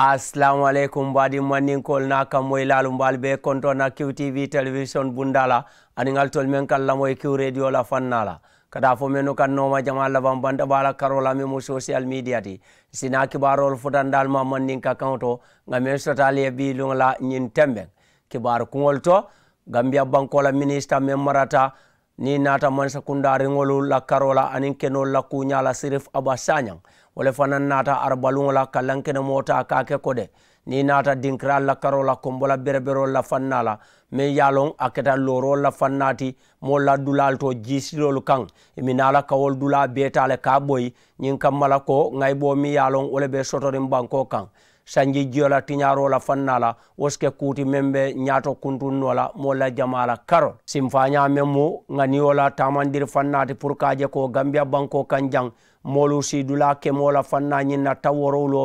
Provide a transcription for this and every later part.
assalamu aleykum mbaɗi manninkol na kammoye lalu mbal be konto na qtv television bundala aningal tol men kan lamoye q radio la fannala kada fo kan no kannoma jama laban banda ɓala karola men mo social media di sina kibarol dal ma manninka kanto gam men sotali e ɓilugla ñin temben kibar kungolto gambia bankola ministre men marata ni nata mansa ngolu la karola anin kenol la kuñala sirif abasanyang wole fanaŋ naata arabaluŋo la kalaŋ kene moota a ka ke ko de niŋ naata dinkira la karo la kombola bereberoo la fanna la meŋ ye a loŋ a keta looroo la fanna ti moolu la dulaalu to jiisiloolu kaŋ imi naa la kawolu dulaa beeta le ka a boyi ñiŋ kamma la ko ŋayiboo miŋ ye a loŋ wo le be sotoriŋ bankoo kaŋ sanji jio la tiñaaroo la fanna la wo sike kuuti meŋ be ñaato kuntuŋ noo la moolu la jama la karo sinfaaña meŋ mu ŋaniyo la taamandiri fanna ti pour ka a je ko gambiya bankoo kaŋ jaŋ molu si dula kemoo la fan na ñin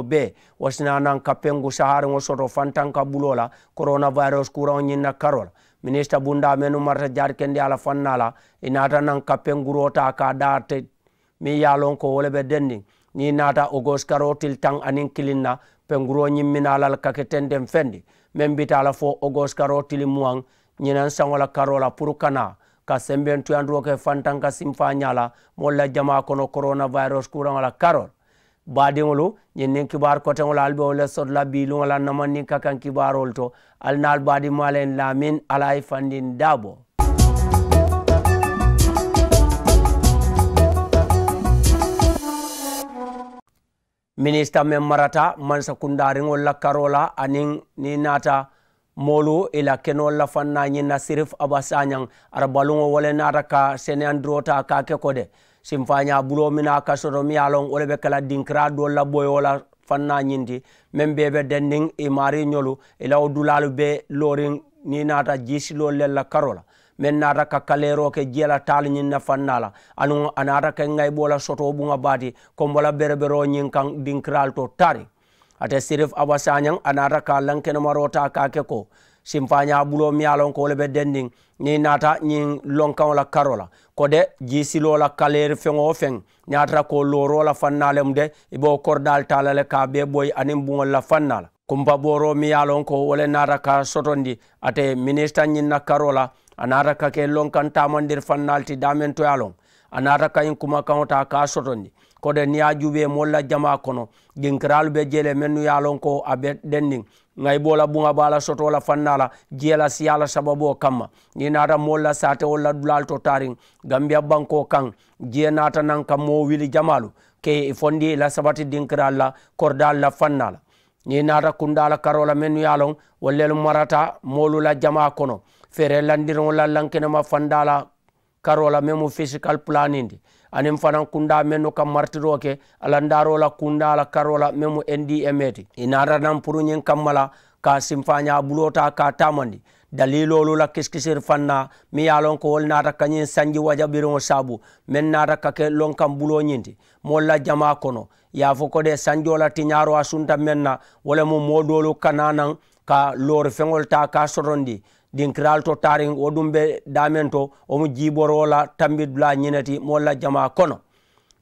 be wasina nan kapengu pengu sahariŋo soto fantan ka bulo la coronavirus kuraŋo ñin na minista bunda menu marata jarkendi ala fanna la i nata nan ka pengurota ka date mi ye lon ko wole be ni nata ogos karotil taŋ aniŋ kilin na penguro ñimmina la la kake fendi meŋ bita fo ogos karotili muwaŋ ñinan saŋo la karo kana ka semben tuyanduwo ke fantan ka simfa ñala moolu la jama kono coronavirus kuraŋo la karol badiŋolu ñiŋ niŋ kibaar koteŋolu al be wo le soto biluŋola biiluŋo la namaŋ ka kaŋ kibaarolu to ali naal baadimaleŋ lamin ala ye fandin daabo minista meŋ marata mansa kundariŋolu la karola aniŋ ni nata moolu i e la kenoo lafan na ñin na sirif abasañang arabaluŋo wo le naata ka seneyandirota ka ke ko de simfaña bulo mi e e na ka soto mi ye loŋ wo le be kela dinkira do laboyo la fan na ñinti men be be denndiŋ i maari ñolu i la wo dulaalu be looriŋ ni naata jiisilol le la karo la men naata ka kaleero ke jiya la taalu ñiŋ na fan na la anuŋo a naata ka ŋayiboo la sotoo buŋa baati kombo la bereberoo ñiŋ kaŋ dinkiraalu to tariŋ ate sirif aba sañang anata ka lanke nomarota kake ko simpaña ɓulo mialon kowole ɓe denndin ni nata ñin lonkaola karola kode jisilola kaleri feŋo feŋ natata ko lorola fannalem de ibo kordal talale ka ɓe ɓoy anin buŋolla fannala kumpa ɓoro miyalon ko wole nata ka sotondi ate ministre ñinna karola anata kake lonkan tamandir fannalti damen toyalon anata kayin kuma kaota ka sotondi kode niyajuɓe molla jama kono ginkiraluɓe jele mennu yalon ko aɓe ɗennin gay bola bunga bala sotola fannala jeela siyala sababu o kamma ni nata molla sate wolla ɗulal to tarin gambia banko kan jee nata nan kam mo wili jamalu ke fondi la sabati dinkiral la kordal la fannala ni nata kundala karola mennu yalon wallel marata molula jama kono fere landiron la lankinama fandala karola memo physical planinde anin fanan kunda mennu kam martiro ke alandarola kunda ala karola memu ndma ti inata nan pour ñin kammala ka simfaña bulota ka tamandi dalilolu la kiskisir fanna mi ye lon ko wol naata kañin sanji wajabiriŋo saabu men nata kake ke lon kam bulo ñinti la jama kono yafo fo ko sanjo la tiñaaro a sunta men na wo le mu moodolu kananaŋ ka loori feŋol ta ka sorondi ɗin to tarin wo ɗum ɓe damen to omo jiiborola tambidula ñinati molla jama kono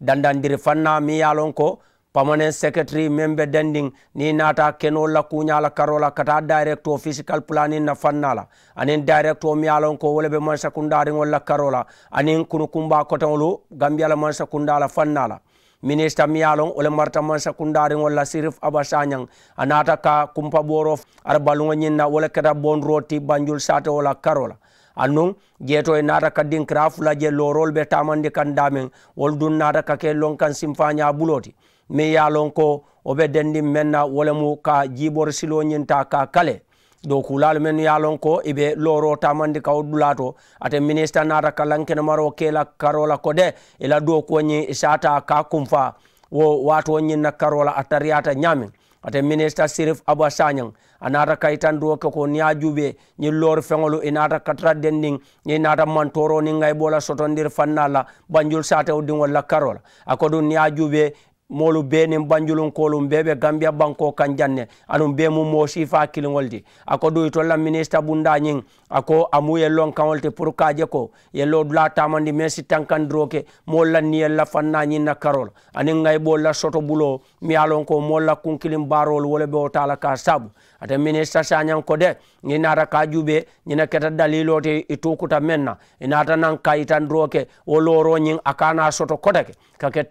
dandandiri fanna mi yalon ko permanent secretary men dandin ni nata la kuñala karola kata direct o physical planning na fannala anin direct o mi yalon ko wole mansa kundarigolla karola anin kunu kumba kotenolu gambiyala mansa kundala fannala ministre miyalon wole martama sakundariŋo la sirif abasañang a nata ka kumpa ɓoro ar baluŋo ñinna wole keta bon roti banjul sate wola karola annun jeeto e nata ka din kira fulaje lorol ɓe tamandi kan damen wol dun nata ka ke lon kan simfaña buloti mi yalon ko oɓe dendin menna wolemu ka jiɓor siloñinta ka kale dow kulalu men yalon ko eɓe loro tamandi kaw ɗulato ate ministre nata kalankene maro kela karola kode ela ɗo kowoñi sata ka kumfa wo wato ñinna karola a tariyata ñami ate ministre sirif aba sañan a nata kay tan do ke ko niajuɓe ñi lor feŋolu e nata katra den ɗin ñi nata mantoro ni gay ɓola sotondir fannala banjul satew ɗin walla karola a kodu niajuɓe molu be nin banjulunkoolu bee be be gambiya banko kan janne aduŋ be mu moo siifa kiliŋol ti a ko duŋ itol la minisita bunda ñiŋ a ko amu yellon lonkaŋol ti pour ka je ko yello dula tamandi meŋ si tankandiro ke moolu la niyel la fanna ñiŋ na karol aniŋ ŋayibol la soto buloo miŋ ko moolu la kunkiliŋ baaroolu wo le be wo tala ka sabu ate ministe sañan ko de nata ka juɓe ñina keta dalilo te i tukuta men na i nata nan kayitan droke wo loro ñin a kana soto kota ke ka ke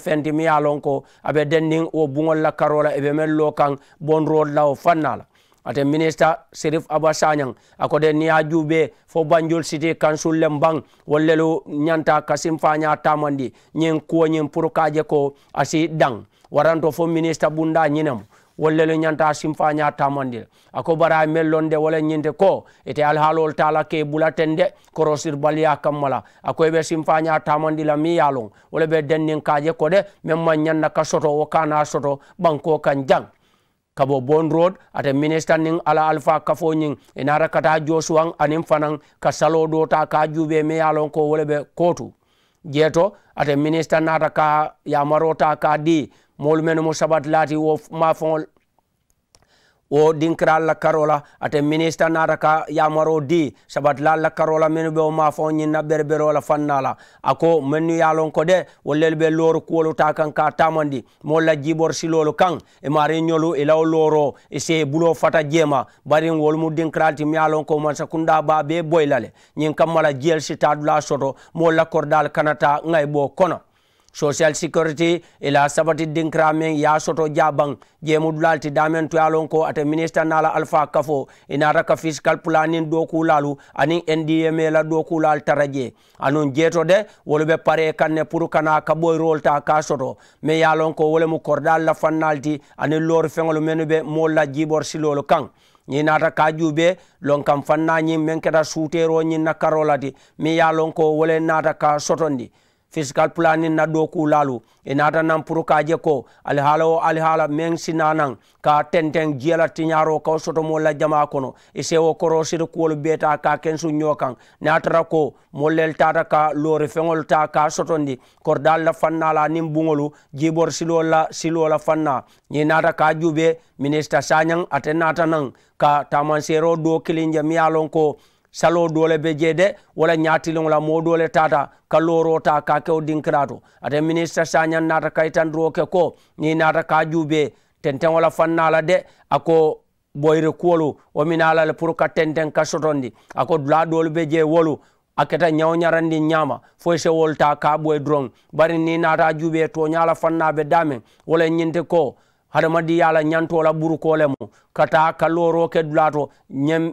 fenti mi lon ko aɓe dennin wo buŋol la karola eɓe men lo kan bon la wo fanna la ate ministre serif aba sañan akode niya juɓe fo banjul siti council le bang wollelu ñanta kasim faña tamandi ñin kuwo ñin pour kaje ko asi dang waranto fo ministe bunda ñinemu walla le ñanta simfa ña ako bara mellonde wala ñinde ko ite alhaalol taala ke bulaten de korosir baliya kammala ako be simfa ña tamandi la mi yalon wala be dennin kaje ko de men ma ñanna ka soto wo kana soto banko kan jang kabo bon road ate minister ning ala alpha kafo ning enara kata josuwan anin fanan ka salo do ta ka jube me yalon ko wala be kotu jeto ate minister nata ka yamarota ka di moolu men mu sabat laati wo maafoŋol wo dinkiral la karola ate minista naata ka yamaro di sabatilal la karola menu be wo mafo ñinna berbero la fanna la ako mennu ye lon ko de wollelu be looru kuwolu ta kan ka tamandi mol la jibor silolu kan e mari ñolu e law looro e se bulo fata jema bari wol mu dinkiral tim ye lon ko mansa kunda ba be boylale ñin kammala jiyel sitadula soto mol la kordal kanata ngay bo kono social security ila sabati dinkramen ya soto jaban jemu dulalti damen to ko ate minista nala alpha kafo inara ka fiscal planning do kulalu ani ndma e la do kulal taraje anon jeto de wolbe pare kanne pour kana ka boy rolta ka soto me yalon ko wole mu kordal la fannalti ani lor fengol menube molla jibor silolo kan ñi naata ka juube lon kam fanna ñin men keta suutero ñin na karolati mi ya ko wole nata ka sotondi physical planning na doku lalu nata nan pour ka je ko alhala o alhala meng sinanan ka tenteng jela tinyaro ka soto la jama kono ise o koro sir kuol beta ka kensu nyokan natara ko lel tata ka lore fengol ta ka sotondi dal la fanna la nim bungolu jibor silo la fanna ni nata ka jube minister sanyang atenata nan ka tamansero do kilinja miyalon ko salo doole be jeede wala ñatilongola mo doole tata ka lorota ka kew dinkirato ate ministre sañan nata kaytan roke ko ni nata ka juube tentengola fannala de ako ɓoyre kuwolu ominalale pour ka tenten ka sotondi ako la doole be jee wolu a keta ñaw ñarandi ñama foy se wolta ka ɓoye dron bari ni nata juube toñala fannaɓe damen wala ñinte ko haɗamaddi yala ñantola ɓuru kolemu kata ka loroke dulato ñem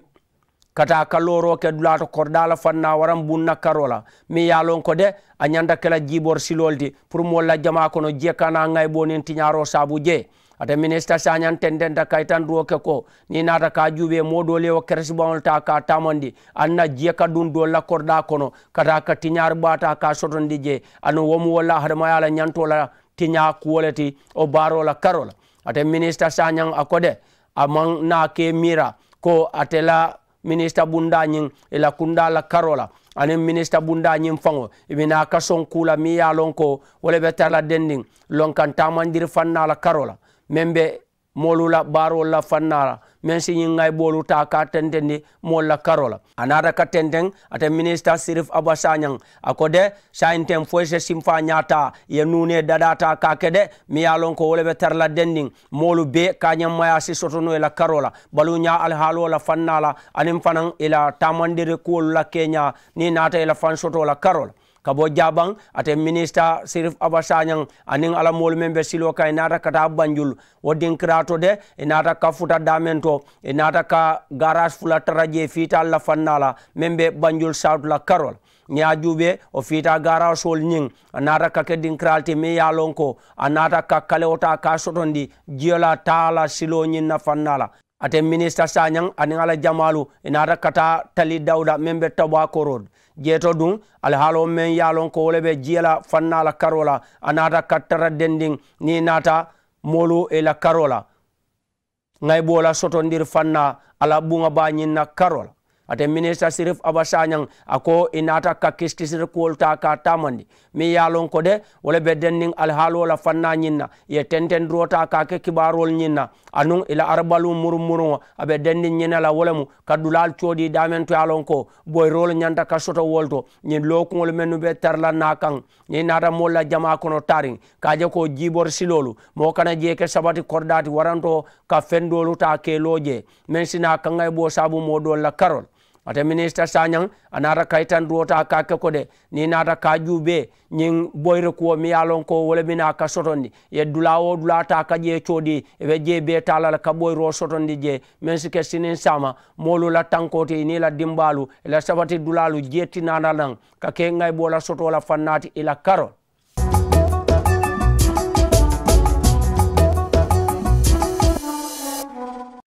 kata ka loro ke dulato kordala fanna waran bunna karola mi yalon ko de a nyanda kala jibor siloldi pour mo la jama kono je kana ngay bonin tinyaro sabu je ata ministre sañan tendenta kaytan duwo ke ko ni nata ka juuɓe moɗole o kersibaol ta ka tamandi anna jiya ka ɗum do lakkorɗa kono kata ka tiñar ɓata ka sotondi je ano womu walla haɗamayala ñantola tiña kuwoleti o barola karola ata ministre sañan akode aman na ke mira ko atela minista bunda ñiŋ i e la kunda la karo e la aniŋ minista bunda ñiŋ faŋo i bi naa ka kuu la miŋ ye a loŋ ko wo le be tara la dendiŋ loŋ kaŋ taamandiri faŋ la karo la meŋ be moolu la baaroolu la faŋ naa la men si ñingay bolu ta ka tenteni moolu la karo la a anara ka tenteng ate minister sirif aba de akode fo foise simfa nyata ye nune dadata ka ke de mi yalon ko wolebe tarla dending moolu bee ka maya si sotono la karo la balu nya al halola fannala anim fanan ila tamandire kuwolu la kenya ni i la fan soto la karo la kabo jaban ate minista sirif abasanyang anin alamoolu mol be silo ka nata kata banjul wo krato de nata ka futa damento nata ka garage fula taraje fital la fannala membe banjul south la karol nya jube o fita gara sol nyin anata ka ke din kralte me ya lonko anata ka kale ota ka sotondi jiola tala silo nyin na fannala ate minister sanyang anin ala jamalu inata kata tali dauda membe tabwa korod jeeto ɗum alhaalo men yaalon ko wole ɓe jiyala fannala karola a naata kattara dendin ni naata molu e la karola gay ɓola sotondir fanna ala ɓuga bañinna karola aten ministre sirif abasañang ako inata ka kiskisir kuolta ka tamandi mi yalon ko de wala bedden nin alhaalwola fanna ñinna ye tenten drota ka ke kibarol ñinna anun ila arbalu murumurugo aɓe denni ñinala wolemu ka dulal coodi damen toyalon ko boyrol ñanta ka soto wol to ñin lookugol mennu ɓe terlanna kan ñi nata molla jama kono tarin kaje ko jibor silolu mo kana jeeke sabati kordati waranto ka fendolu ta keloje men sina kangay bo sabu modolla karol ate ministre sañang a nata kaytan duwota kake ko de ni nata ka juube ñing ɓoyre kuwo mi yalon ko wala mina ka sotondi ye dula o dula ta ka ƴe coodi eɓe jee bee talala ka ɓoyro o sotondi je men sike sinin sama moolu la tankote ni la dimbalu ela sabati dulalu jettinanalan ka ke gay ɓola sotola fannati ila karol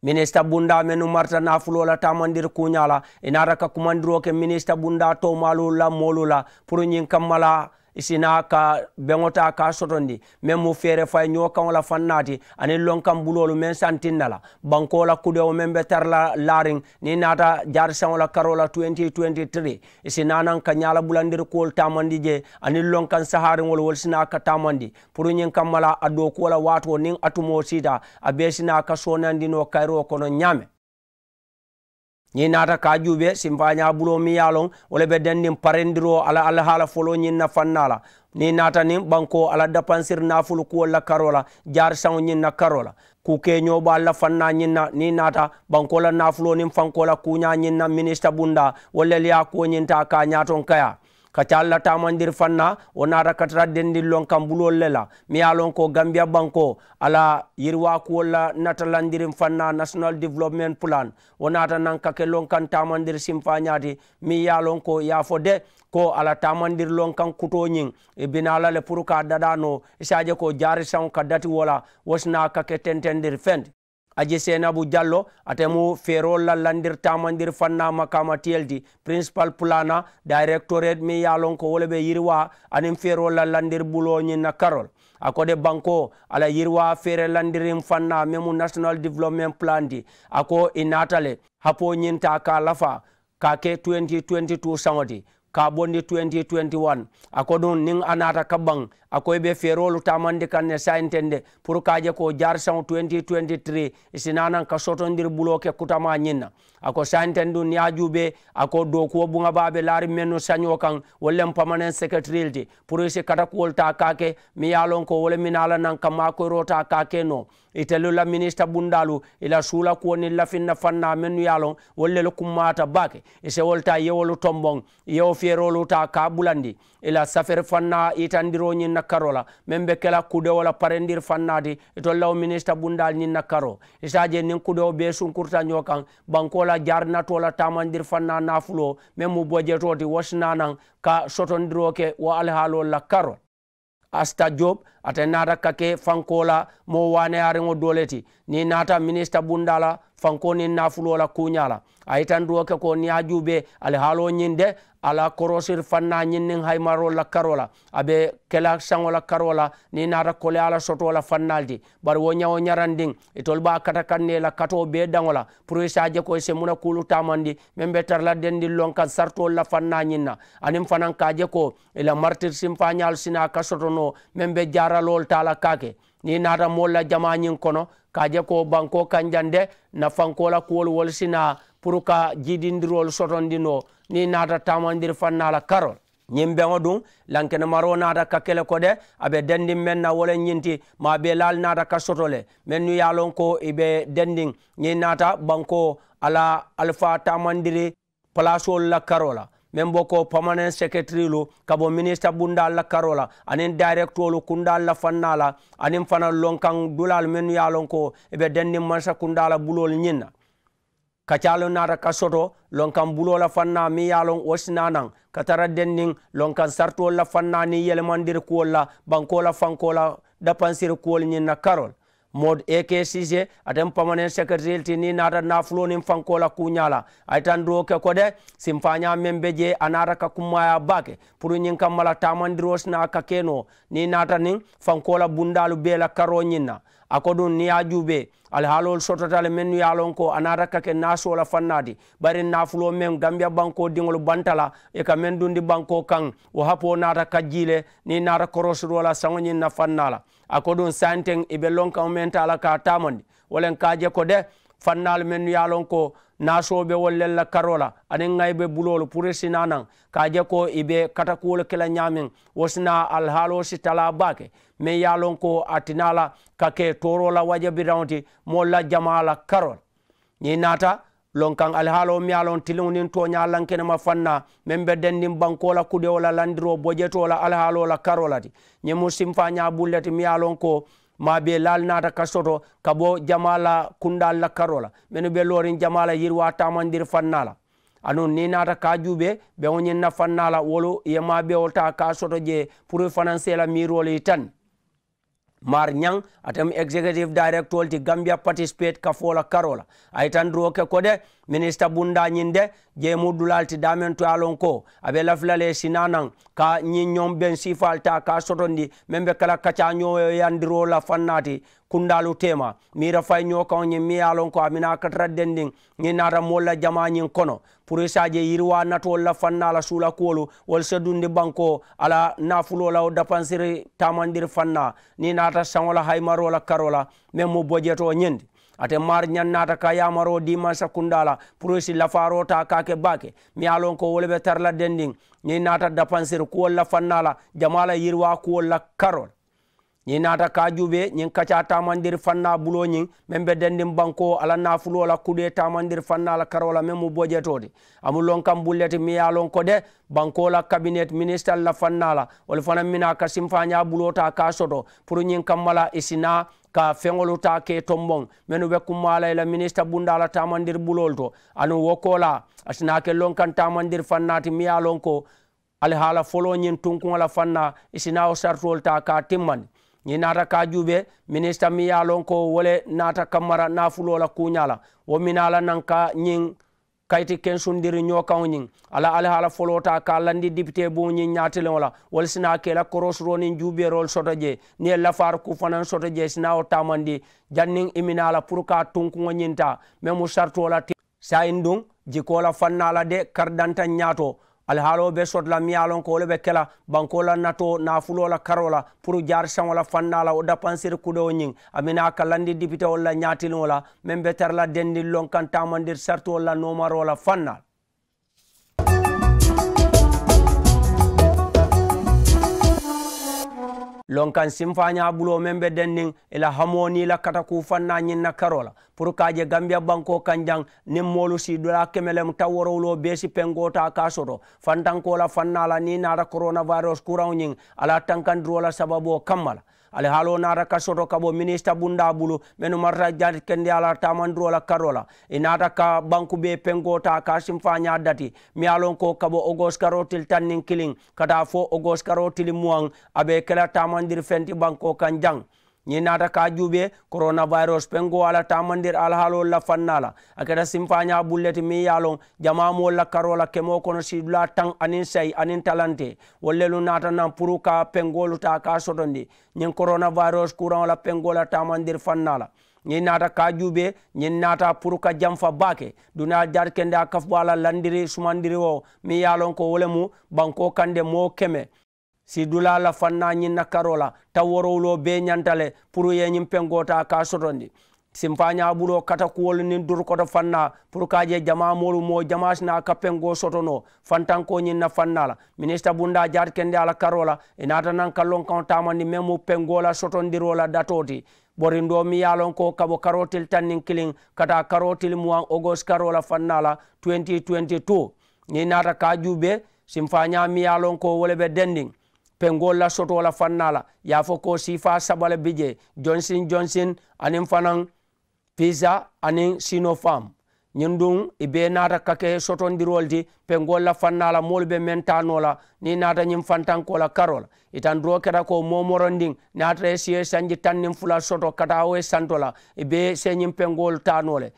minista bunda menu marta nafulo la tamandir kuñala inara ka kumandiro ke minista bunda to malu la molu la pour ñin kammala isina ka beŋota ka sotondi meŋ mu fere fay ñoo la faŋ naati aniŋ lonkaŋ bulolu meŋ santinna la banko la kudewo meŋ be tara la laariŋ ni naata jaarisaŋo la karo la 2023 isina naŋ ka ñaala bulandiri kuwolu tamandi je aniŋ lonkaŋ sahariŋolu wolu sina ka tamandi pour ñiŋ kamma la a dookuwo la waatoo niŋ atumo sita a bee sina ka soonandinoo kayiroo kono ñame ñiŋ naata ka juube sinfaña bulo mi ye a loŋ wo le be dendiŋ parendiro ala alahala folo ñiŋ na fanna la ni naata niŋ banko ala dapansiri nafulu kuwol la karo la jaari saŋo ñiŋ na karo la ku keño ba alla fanna ñiŋ na ni naata banko la nafulo niŋ fanko la kuña ñiŋ na minista bunda wo lelu ye a kuwo ñiŋ ta ka ñaaton kaya kaca alla tamandir fanna wo nata katata dendin lon kan bulol le la mi ye lon ko gambia banko ala yirwa yirwakuwol la natalandirin fanna national development plan wo nata nan kake lon kan tamandir sinfañati mi ye lon ko yafo de ko ala tamandir lon kan kutoñin e binala le pour ka dadano isaje ko jari saŋo ka dati wola wosna kake tentendir fend aji seynabou diallo atemu fero lallandir tamandir fannama kama tldi principal plana directorate mi yalon ko wole ɓe yirwa anin fero lallandir ɓuloñinna karol akode banko ala yirwa feere landirin fanna memu national development plan di ako inatale hapo ñinta ka lafa kake 2022 saŋoti ka bondi 2021 ako ɗum nin anata kabban akoye ɓe feerolu tamandi ne sayintende pour kaje ko jar jarsan 2023 isinanan ka sotondir buloke kutama ñinna ako sayintendu ni ajuɓe ako ko bunga babe lari menno sanyo kan wollen permanent secretarilti pour ese kata ko ta kake mi yalon ko wole min ala nan kam makoyro ta kake no la ministre bundalu ila sula ko ni la finna fanna mennu yalon wolle wollel kummata bake ese wolta yewolu tombong yewo feerolu ta kabulandi ila safer fanna itandiro itandiroñin na karola la be kela kudeo la parendir fannaati itol law minista bundal ñiŋ na karo isa je niŋ kudeo bee sunkurta ñoo kaŋ banko la jarinato la tamandir fanna nafulo meŋ mu bojeto ti wasinanaŋ ka sotondiro ke wo alihaalol la karo asta job ate nata kake fankola fanko la mo waneyariŋo dole ti ni nata minista bundala fanko nin nafulo la kuñala a yitanduwo ke ko niya juube alihaalo ñin de ala korosir fanna ñin nin haymaro la karo la abe kela sango la karo la ni nata kole ala soto la fannal ti bari wo ñawo ñarandin itol ba kata kanne la kato be dango la pour isaje ko se muna kulu tamandi men be tarla dendi lonkan sartol la fanna ñin na anin fanan kaje ko ila martir simfañal sina ka sotono men be jaralol tala kake ni naata moolu la jamaañiŋ kono ka je ko banko kanjande nafanko la kuwolu wolu sina pour ka jiidindirolu sotondino ni naata tamandiri fanna la karol ñiŋ beŋo duŋ lankene maro naata ka kele ko de a dendiŋ meŋ na wole le ñinti ma be laal naata ka soto le meŋ nu ye a ko i be dendiŋ ñiŋ naata banko ala alfa tamandiri palasolu la karo la men bo ko permanent secretary lu ka bo ministre bunda la karola anin director lu kunda la fanna la anin fana lonkan dulal men ya lon ko eh be denni mansa kunda la bulol nyinna kacalo nata ka soto lonkan la fanna mi yalon osinanan katara dennin lonkan sartol la fanna ni yelemandiri kuwol la banko bankola fankola dapansiri kuwol ñin na karol mod akcg atem permanent secretary ti ni nata nafulo nin fankola kunyala aytan do ke kode simfanya membe je anata ka kumaya bake pour ñin kammala tamandros na ka keno ni nata nin fankola bundalu bela karo ñinna ako ni ajube juuɓe alhaalol sototale men nu yaalon ko ke naso la fannadi bari nafulo men gambia banko dingol bantala e ka men dundi banko kan o hapo nata kajile ni nata korosrola sagoñin na fannala ako ɗum santen iɓe lonka mumen tala ka tamondi wolen kaje ko de fannal men yalon ko nasoɓe wollella karola anin gayɓe bulol pour sinanan kaje ko iɓe katakuwol kila ñamin wosina alhaalo si tala bake min yalon ko atinala kake torola wajabirawti molla jamala karol ñi nata lon kan alhaalo mi alon tiliŋnin toña lankenema fanna meŋ be dendiŋ la bankola la landiro bojetola alhaalola karola ti ñemu simfa ña bulle ti mi alon ko maabe laal naata ka soto ka bo jamala kundal la karo la menu be lorin la yirwa tamandir fanna la anu ni naata ka juube beŋo ñin na fanna la wolu ye ma bewol ta ka soto je pour fanansela miiroli tan mar nyang atem executive director ti gambia participate kafola karola aitan dro ke kode minista bunda ñinde je muddulal ti damen to alon ko abe lafilale sinanan ka ñiñon ben sifalta ka sotondi men be kala kaca ñoyo yandiro la fannati kundalu tema mira fay ño kaw ñi mi alon ko amina katara dendin ñi nata molla jama ñin kono pour isaje yirwa nato la fannala sula kolu wal sedundi banko ala nafulo la dapansiri tamandir fanna ni nata sangola haymarola karola men mo bojeto ñindi ate mar ñannata ka yamaro dimansa kundala prosi lafarota kake bake mi alon ko wole be tarla dending ni nata dapansir kuwol la fannala jamala yirwa kuwol la karol nata naata kaajube ñiŋ kaca tamandiri fanna bulo ñiŋ meŋ be dendin banko ala nafulo la kude tamandiri fanna la karo la meŋ mu bojeto ti amu loŋ kaŋ bulleti miŋ ye ko de banko la kabinet ministre la fanna la wolu mina ka simfaña bulota ka soto pour ñiŋ kamma isina ka feŋolu ta ke tomboŋ menu be kummalay la minista la tamandir bulol to anu wokola asina ke lon kan tamandir fannati miya lon ko alhaala folo ñin tunkuŋo la fanna isinawo sartol ta ka timmandi ñi naata ka juube minista mi ye lon ko le nata kammara nafulo la kuña la wo mina la nan ka ñiŋ kayti kensundiri ñookaŋoñin ala ala hala folota ka landi député boñin ñatelen wala wala sina kela korosuronin juuɓerol soto je ni e lafar ku fanan soto je sina o tamandi jannin iminala pour ka tunkuŋoñinta mais mu sartu wala sa in dun jikola fannala de kardanta ñaato alhaalo be sotla mi yalon ko wole be kela banko la nato nafulo la karo la pour jar san wala fanna la o dépensir kudo nyin amina kalandi dipite wala la wala be tar la dendi lon kan tamandir sarto wala nomaro la fannal lon kan bulo membe be dennin ila hamoni la kata na karola pour kaje gambia banko kanjang nim molu si dola kemelem taworowlo besi pengota ka soto fanna la ni nata coronavirus kuraw ñin ala tankandrola sababo kammala alhaalo halo ka kasoto kabo bo minista bunda bulu menu marata jati kende ala tamandiro la karo la ka banku be pengo ta ka simfaña dati mi ye lon ko ka bo ogos karotil tannin kiliŋ ka taa fo ogos karotil muwaŋ a be kela tamandir fenti banko kan jaŋ ñin nata ka ƴuɓe coronavirus pengo ala tamandir alhaalol la fannala a keɗa simfaña ɓulleti min yalon jamamol la karola kemo kono sidula tan anin sayi anin talante wollelu natanan pour ka pengolu ta ka sotondi ñin coronavirus courant la pengo la tamandir fannala ñin nata ka ƴuɓe ñin nata pour ka janfa bake duniya jati kende a kafbala landiri sumandiri o min yalon ko wolemu banko kande mo keme si dula la fanna ñin na karola ta worowlo be ñantale pour ye ñin pengota ka sotondi mfanya bulo kata kuwol nin durkoto fanna pour je jama molu mo jama sina ka pengo sotono fantanko ñin na fanna la ministre bunda jaar kende ala karola inata nan kallon kan tamani memu pengola sotondirola datoti borindo do mi yalon ko kabo karotil tanin kilin kata karotil muwan ogos karola fanna la 2022 ni nata ka jube mfanya mi yalon ko wole dending pengol la soto la fanna la ya fo ko sifa sabala bije johnson johnson anin fanan pizza anin sinopharm ñin dun i be nata kake sotondirol ti pengol la fanna la moolu be men taano la ni nata ñin fantanko la karo la itan duro keta ko momorondin naata e siye sanji tan nin fula soto katawo wo santo la i be se ñin pengol taano le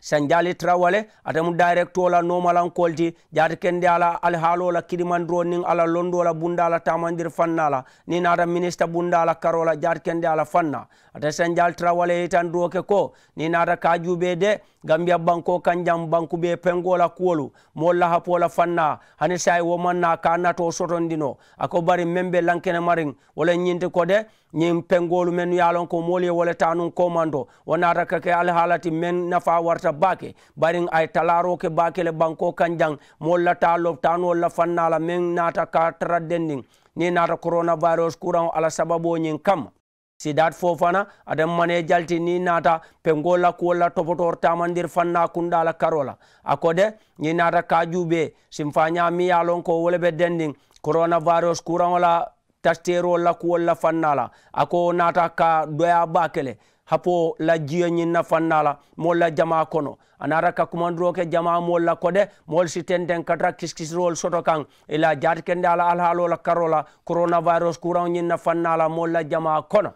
sanjali trawale atamu directo la nomalan kolti jaati kende ala alhaalo la kidimandiro nin ala londo la bunda tamandir fannala ni naata minista bundala karola karo la kende ala fanna ate sanjali trawale yitan doke ko ni naata kajube de gambia banko kanjam banku be pengola la kuwolu mol la hapo fanna hani sai woman na kana to sotondino ako bari membe lankene marin wala nyinte ko de ñiŋ pengoolu mennu ye a loŋ ko moolu ye wo le taanuŋ komando wo naata ka ke alihaala ti meŋ nafa warta baake bariŋ a ye talaaroo ke baake le banko kaŋ jaŋ moolu la taa lob taanuwolu la fannaa la meŋ naata ka tara dendiŋ niŋ naata coronavirus kuraŋo ala sababoo ñiŋ kamma sidat fo fana adam mane jalti ni nata pengola kuola topotor tamandir fanna kunda la karola akode ni nata kajube simfanya mi alon ko wolbe dending coronavirus kurangola tasterol la kuwol la fanna la a ko naata ka doya ba kele hapo la jiyo ñin na fanna la mool la jama kono a ka kumandiro ke jama mool la kode mool si tenten katara kiskisirol soto kan ila jaati kende ala alhaalo la karo la coronavirus kuraŋo ñin na fanna la mool la jama kono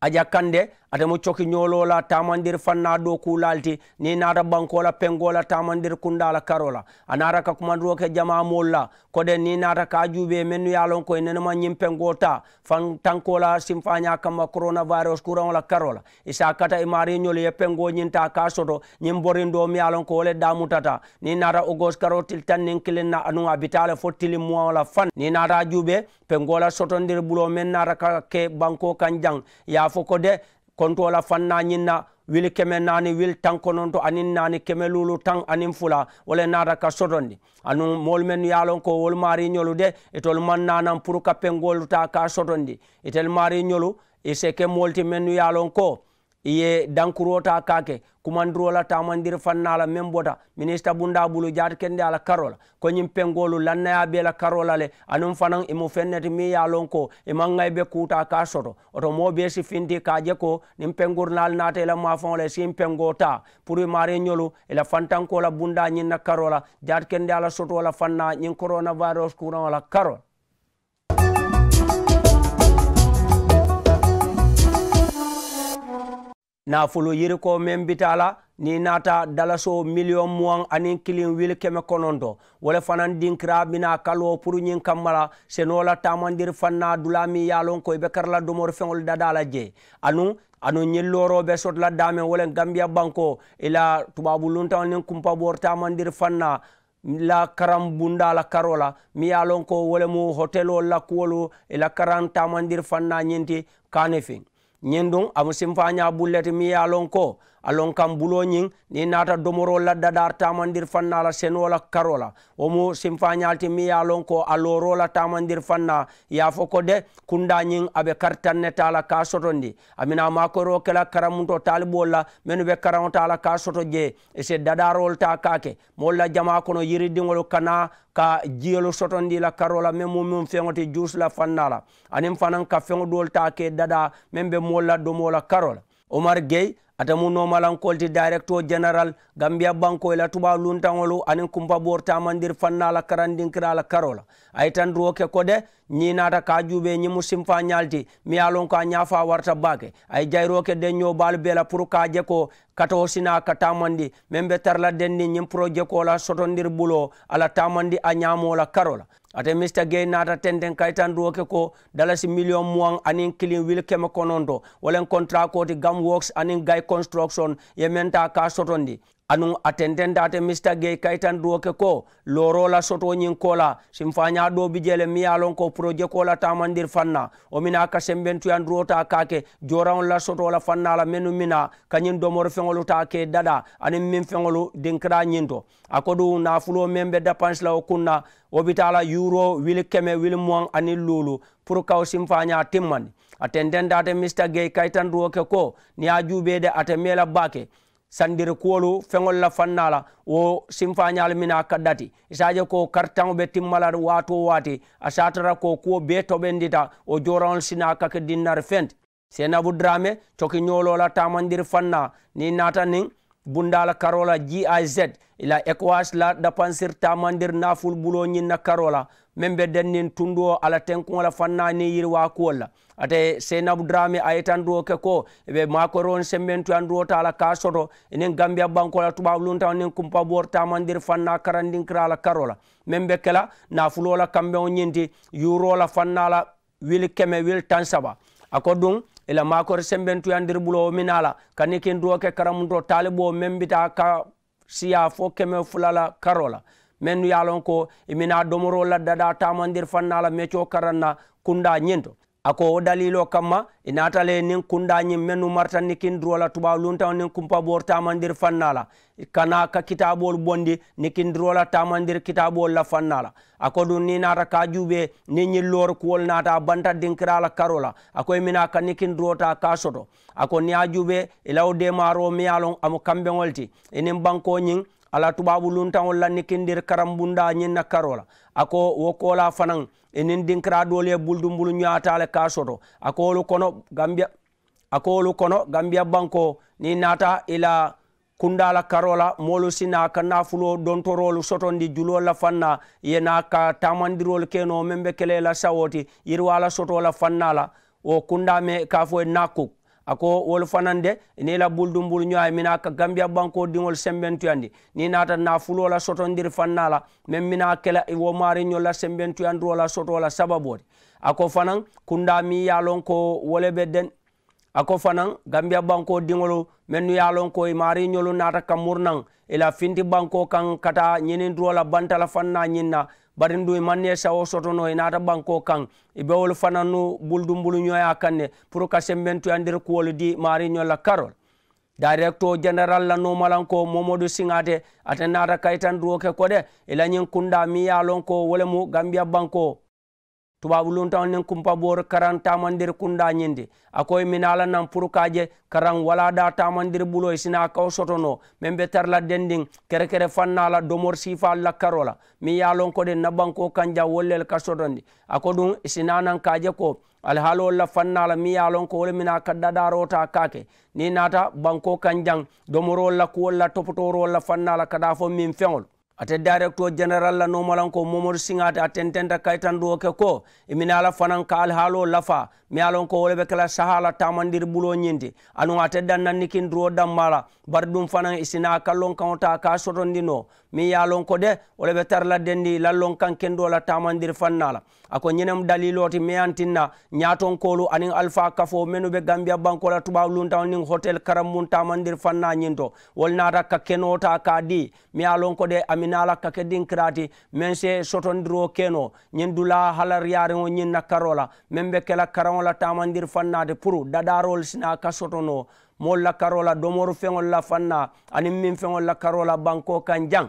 aja kande atemu coki ñolola tamandir fanna do kulalti ni nata bankola pengola tamandir kundala karola anara ka kumandro ke jama molla kode ni nata ka jube menu yalon ko enen ma nyim pengota fan tankola simfanya kama coronavirus kuran la karola isa kata imari ñol ye pengo nyinta ka soto nyim borindo mi yalon ko le damu tata ni nata ogos karotil tan nin kilenna anu abitale fotili mo la fan ni nata jube pengola sotondir bulo men nata ka ke banko kanjang ya foko de kontola fanna ñinna wili keme naani wili tan anin nani keme lulu tan anin fula wala nada ka sodondi anu molmen yalon ko wol mari nyolu de etol man nanan pour ka pengol ta ka sodondi etel mari nyolu e seke molti men yalon ko iye dankurota kake kumandirola tamandir fannala men bota minista bunda bulu jaati kende ala karola nyim pengolu lannaya be la karola le anum fanan imu fenneti mi ya lon ko mangay be kuta ka soto oto mo be si finti ka je ko nim pengur nal nata la fon le sim pengota pour mari nyolu ila fantanko la bunda nyin na karola jata kende ala soto la fanna nyin corona virus kuran la karola nafolo yiriko meŋ men la ni nata dalaso miliyon muwan ani kiliŋ wili keme kononto wole fanan dinkira bina kalo puru ñin kammala senola tamandir fanna dulami yalon ko be karla domor feŋol dadala je anu anu ñilloroɓe sotla damen wala gambia banko ila tubabu luntan nin kumpa bor fanna la karam bunda la karola mi yalon ko wala mu la kuwolu ila karan tamandir fanna ñinti kane fin ñin ɗum amu simfaña bulleti mi yalon ko alon kam bulo nyin ni nata domoro la dadar tamandir fanna la seno la karola o mu simfanyalti mi alon ko aloro la tamandir fanna ya foko de kunda nyin abe kartanne tala ka sotondi amina makoro kala karamunto talibo la menu be karam tala ka soto je e se dadarol ta kake molla jama kono yiridingol kana ka jiyelo sotondi la karola men mu mum feŋoti jus la fannala anin fanan ka feŋo dol ta ke dada men be molla domola karola omar gey atamu nomalankolti directeur général gambia banco ila tuba luntaŋolu anin kumpa bortamandir fannala karandinkirala karola aytan roke kode ñinata ka juube ñimu simfa ñalti mi ya lon ko a ñafa warta bake ay jayroke denño baalu bela pour ka jeko kato sina ka tamandi min be tarla denni ñin projet kola sotondir bulo ala tamandi a ñamola karola ate mr gay nata tenten kayitan duwo ke ko dalasi million muwan anin kilin wil keme kononto walen contrat koti gam works anin gay construction ye menta ka sotondi anu date mr gay kaitan duoke ko lorola soto nyin kola simfanya do bijele miyalon ko projet kola tamandir fanna o mina ka sembentu sembentuyan duwota kake on la soto la fanna la menu mina kanyin do mor fengolu ta ke dada anin min fengolu feŋolu dinkira ñinto akodu na fulo membe da pans la okuna obitala euro wili keme wili muwan anin lulu pour kaw timman timmandi date mr gay kaitan duoke ko ni ajube de atemela bake sandiri kuwolu feŋol la fanna la wo sinfañal mina kaddati je ko kartaŋo be timmala waato waati a satara ko kuwo bee toɓendita o joraŋol sina kake dinnari se nabu drame coki ñolola tamandiri fanna ni nata nin bundala karola giz ila ecowas la dapansir tamandir naful bulo ñinna la min be dennin tundu o ala tenkuola fanna ni yirwakuolla ate seynabu drami a yitan duo ke ko ɓe makore on semmentuyan duo ta ala ka soto enin gambia bankola tubabu lum tan nin kumpabor tamandir fanna karandinkira ala karola min be kela nafulola kamɓe o ñinti yurola fannala wil keme wil tan saba ako ɗum ila makore semmbentuyandir ɓulo o minala kani kin duo ke karamu do talibo membita ka siya fo keme fulala karola men ya lon ko imina domoro laddada tamandir fannala meco karanna kunda ñinto ako wo dalilo kamma inatale nin kunda ñin men nu martanni kin drola tuba luntaw nin kumpabor tamandir fannala kana ka kitabol bondi ni kin drola tamandir kitabol la fannala ako du ni nata ka juɓe ni ñin lor kuwol nata banta dinkirala karola ako imina ka ni kin drota ka soto ako ni a juɓe ilaw demaro miyalon amo kamɓe ngol ti inin banko ñin ala tuɓaɓu lunta o lanni kindir karam bunda ñinna karola ako wo kola fanan enin dinkiraɗole buldumbulu ñatale ka soto akoolu kono gambia akoolu kono gambia banko ni nata ila kundala karola molu sina kanna fulo dontorolu sotondi julola fanna yena ka tamandirolu keno membe kelela sawoti yirwala sotola fannala o kundame kafo e nakuk ako wol fanande ni la buldu mbul ñoay mina ka gambia banko dingol sembentuyandi ni natan na fulola sotondir fannala men mina kela wo mari ñolla sembentuyandi wola sotola sababode ako fanan kunda mi yalon ko wole bedden ako fanan gambia banko dingolu mennu yalon ko mari ñolu nata kam murnan ila finti banko kan kata ñinin duwola bantala fanna ñinna baren du manne sawo sotono e naata banko kan e bewol fananu buldu mbulu ñoya kanne pour qua sembentuya e nder kuwol di mari ñolla carol directo général la nomalanko momodou siŋate ata naata kaytan duwoke ko de e lañin kunda mi yalon ko wolemu gambia banko tubaɓulumtan nen kumpa ɓoore karan tamandir kunda ñinde akoye minala nan purkaje karan wala da tamandir ɓuloy sina kaw sotono min ɓe tarla dendin kerekere fannala domor sifa alla karola min yalon kode nabbanko kanja wollel ka sotondi ako ɗum sina nan kaje ko alhaali wolla fannala mi yalon ko wole mina kaddaɗarota kake ni nata banko kanjang domoro wolla kuwolla topotoro wolla fannala kada fo min feŋol ate director general la nomalan ko momor singata atententa kaitan ke ko imina ala fanan ka al halo lafa mi alon ko wole be kala sahala tamandir bulo nyindi anu ate dannan nikin dro dammala bar dum fanan isina kallon kan ta ka sorondino mi yalon ko de wole be tarla dendi lallon kan kendo la tamandir fannala ako nyenam daliloti mi antinna kolu anin alfa kafo menu be gambia banko la tuba lunta nin hotel karam mun tamandir fanna nyinto wolna ta ka kenota ka di mi alon ko de amin mina ala ka men se sotondiro keno ñin dula halariyariŋo ñin na karo la meŋ be kela karaŋo la tamandir fannati pur dadarol sina ka sotono moolu la karo la domoru feŋol la fanna aniŋ miŋ feŋol la karo la banko kan jaŋ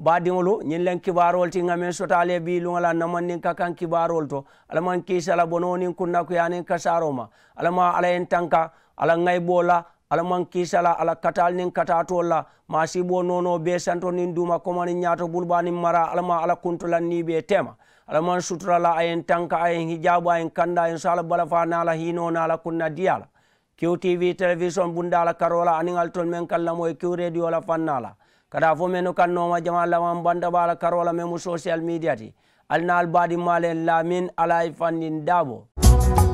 badiŋolu ñiŋ leŋ kibaarol ti ŋa meŋ sotaale bii luŋa la naman ka kaŋ kibaarol to alla maŋ kiisa la bonoo niŋ kunnakuya niŋ kasaaro ma alla ma alla ye tanka ala ngaibola la ala maŋ ala katal niŋ katatol la maasibo nono be santo niŋ duma komani ñaato bulba mara ala ma ala kuntola ni be tema ala maŋ sutura la a tanka a yeŋ hijabu a yeŋ kanda a yeŋ balafa na hino nala ala kunna diya qtv television bunda la karo la aniŋ ali tolu meŋ kaŋ lamoye q radio la fanna kada fo menu kaŋ nooma jama laman bandaba la karo la social media ti ali na ali lamin ala ye fannin daabo